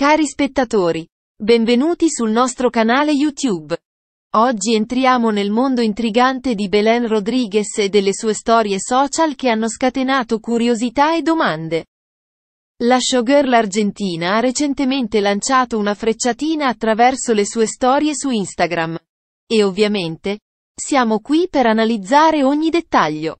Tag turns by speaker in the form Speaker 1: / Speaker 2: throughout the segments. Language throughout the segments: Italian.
Speaker 1: Cari spettatori, benvenuti sul nostro canale YouTube. Oggi entriamo nel mondo intrigante di Belen Rodriguez e delle sue storie social che hanno scatenato curiosità e domande. La showgirl argentina ha recentemente lanciato una frecciatina attraverso le sue storie su Instagram. E ovviamente, siamo qui per analizzare ogni dettaglio.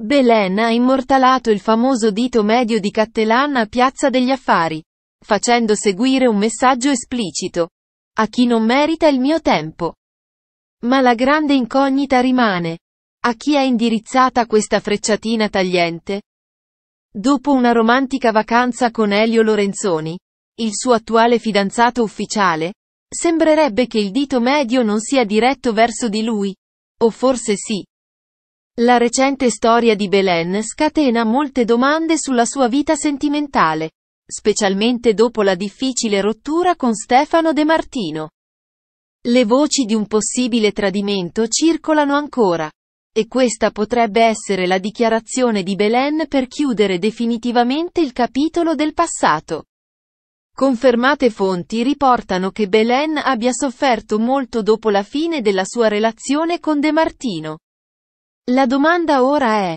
Speaker 1: Belen ha immortalato il famoso dito medio di Cattelan a Piazza degli Affari, facendo seguire un messaggio esplicito. A chi non merita il mio tempo. Ma la grande incognita rimane. A chi è indirizzata questa frecciatina tagliente? Dopo una romantica vacanza con Elio Lorenzoni, il suo attuale fidanzato ufficiale, sembrerebbe che il dito medio non sia diretto verso di lui. O forse sì. La recente storia di Belen scatena molte domande sulla sua vita sentimentale specialmente dopo la difficile rottura con Stefano De Martino. Le voci di un possibile tradimento circolano ancora. E questa potrebbe essere la dichiarazione di Belen per chiudere definitivamente il capitolo del passato. Confermate fonti riportano che Belen abbia sofferto molto dopo la fine della sua relazione con De Martino. La domanda ora è,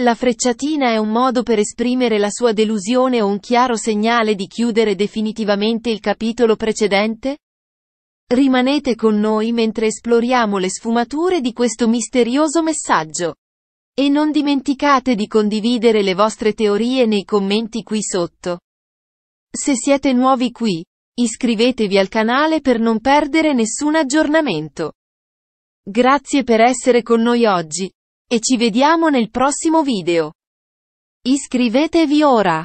Speaker 1: la frecciatina è un modo per esprimere la sua delusione o un chiaro segnale di chiudere definitivamente il capitolo precedente? Rimanete con noi mentre esploriamo le sfumature di questo misterioso messaggio. E non dimenticate di condividere le vostre teorie nei commenti qui sotto. Se siete nuovi qui, iscrivetevi al canale per non perdere nessun aggiornamento. Grazie per essere con noi oggi. E ci vediamo nel prossimo video. Iscrivetevi ora!